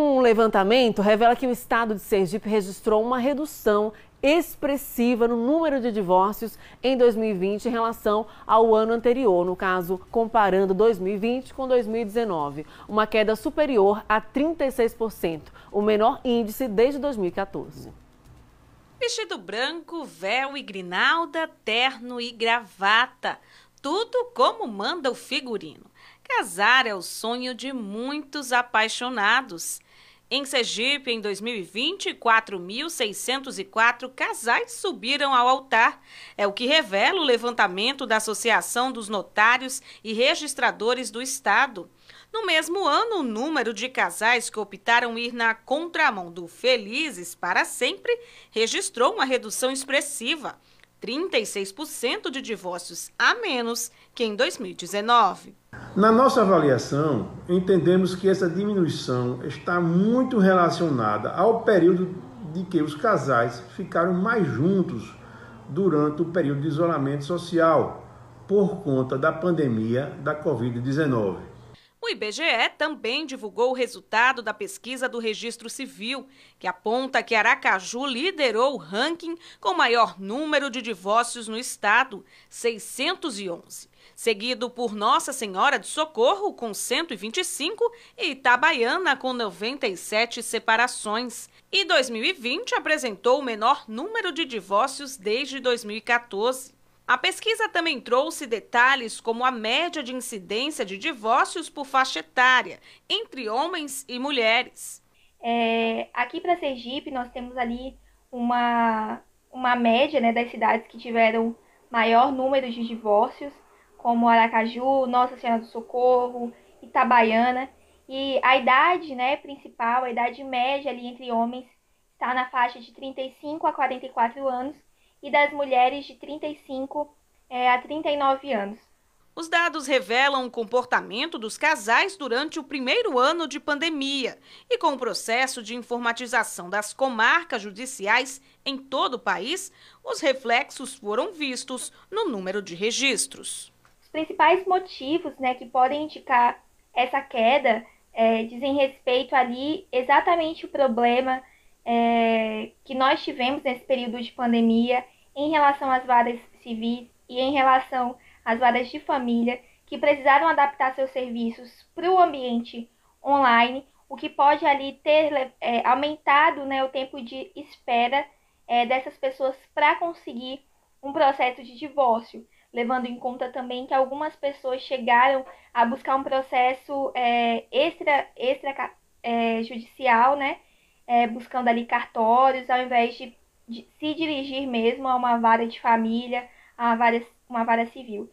Um levantamento revela que o estado de Sergipe registrou uma redução expressiva no número de divórcios em 2020 em relação ao ano anterior, no caso, comparando 2020 com 2019, uma queda superior a 36%, o menor índice desde 2014. Vestido branco, véu e grinalda, terno e gravata, tudo como manda o figurino. Casar é o sonho de muitos apaixonados. Em Sergipe, em 2020, 4.604 casais subiram ao altar. É o que revela o levantamento da Associação dos Notários e Registradores do Estado. No mesmo ano, o número de casais que optaram ir na contramão do Felizes para Sempre registrou uma redução expressiva, 36% de divórcios a menos que em 2019. Na nossa avaliação, entendemos que essa diminuição está muito relacionada ao período de que os casais ficaram mais juntos durante o período de isolamento social por conta da pandemia da Covid-19. IBGE também divulgou o resultado da pesquisa do Registro Civil, que aponta que Aracaju liderou o ranking com maior número de divórcios no estado, 611, seguido por Nossa Senhora de Socorro, com 125, e Itabaiana, com 97 separações. E 2020 apresentou o menor número de divórcios desde 2014. A pesquisa também trouxe detalhes como a média de incidência de divórcios por faixa etária entre homens e mulheres. É, aqui para Sergipe, nós temos ali uma, uma média né, das cidades que tiveram maior número de divórcios, como Aracaju, Nossa Senhora do Socorro, Itabaiana. E a idade né, principal, a idade média ali entre homens, está na faixa de 35 a 44 anos e das mulheres de 35 é, a 39 anos. Os dados revelam o comportamento dos casais durante o primeiro ano de pandemia e com o processo de informatização das comarcas judiciais em todo o país, os reflexos foram vistos no número de registros. Os principais motivos né, que podem indicar essa queda é, dizem respeito ali exatamente o problema é, que nós tivemos nesse período de pandemia em relação às vagas civis e em relação às vagas de família que precisaram adaptar seus serviços para o ambiente online, o que pode ali ter é, aumentado né, o tempo de espera é, dessas pessoas para conseguir um processo de divórcio, levando em conta também que algumas pessoas chegaram a buscar um processo é, extra, extra é, judicial, né, é, buscando ali cartórios, ao invés de, de se dirigir mesmo a uma vara de família, a uma vara, uma vara civil.